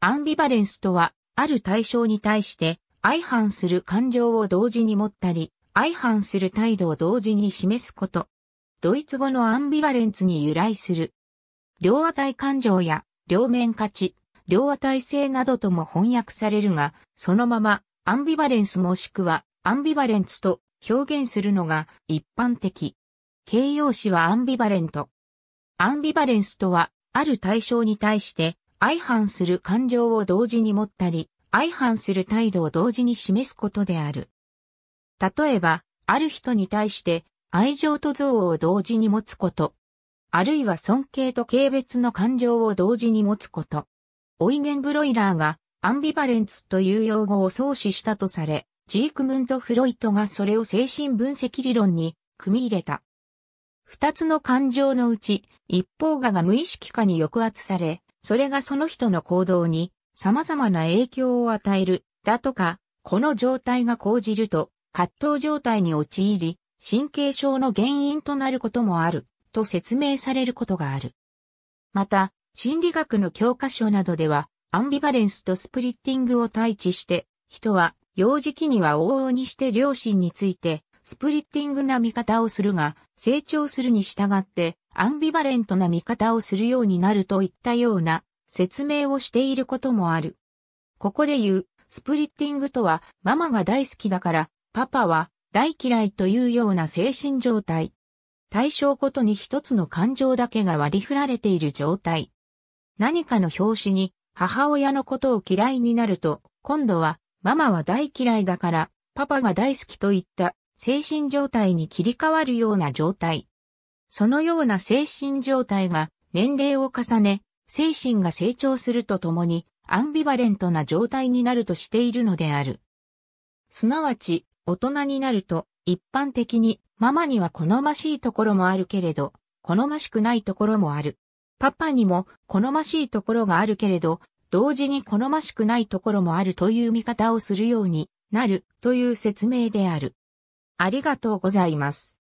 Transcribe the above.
アンビバレンスとは、ある対象に対して相反する感情を同時に持ったり、相反する態度を同時に示すこと。ドイツ語のアンビバレンツに由来する。両値感情や両面価値、両値性などとも翻訳されるが、そのままアンビバレンスもしくはアンビバレンツと表現するのが一般的。形容詞はアンビバレント。アンビバレンスとは、ある対象に対して相反する感情を同時に持ったり、相反する態度を同時に示すことである。例えば、ある人に対して愛情と憎悪を同時に持つこと。あるいは尊敬と軽蔑の感情を同時に持つこと。オイゲン・ブロイラーがアンビバレンツという用語を創始したとされ、ジークムント・フロイトがそれを精神分析理論に組み入れた。二つの感情のうち、一方がが無意識化に抑圧され、それがその人の行動に様々な影響を与える、だとか、この状態が講じると、葛藤状態に陥り、神経症の原因となることもある、と説明されることがある。また、心理学の教科書などでは、アンビバレンスとスプリッティングを対峙して、人は、幼児期には往々にして両親について、スプリッティングな見方をするが、成長するに従って、アンビバレントな見方をするようになるといったような説明をしていることもある。ここで言う、スプリッティングとは、ママが大好きだから、パパは大嫌いというような精神状態。対象ごとに一つの感情だけが割り振られている状態。何かの表紙に母親のことを嫌いになると、今度はママは大嫌いだから、パパが大好きといった精神状態に切り替わるような状態。そのような精神状態が年齢を重ね、精神が成長するとともに、アンビバレントな状態になるとしているのである。すなわち、大人になると、一般的に、ママには好ましいところもあるけれど、好ましくないところもある。パパにも好ましいところがあるけれど、同時に好ましくないところもあるという見方をするようになるという説明である。ありがとうございます。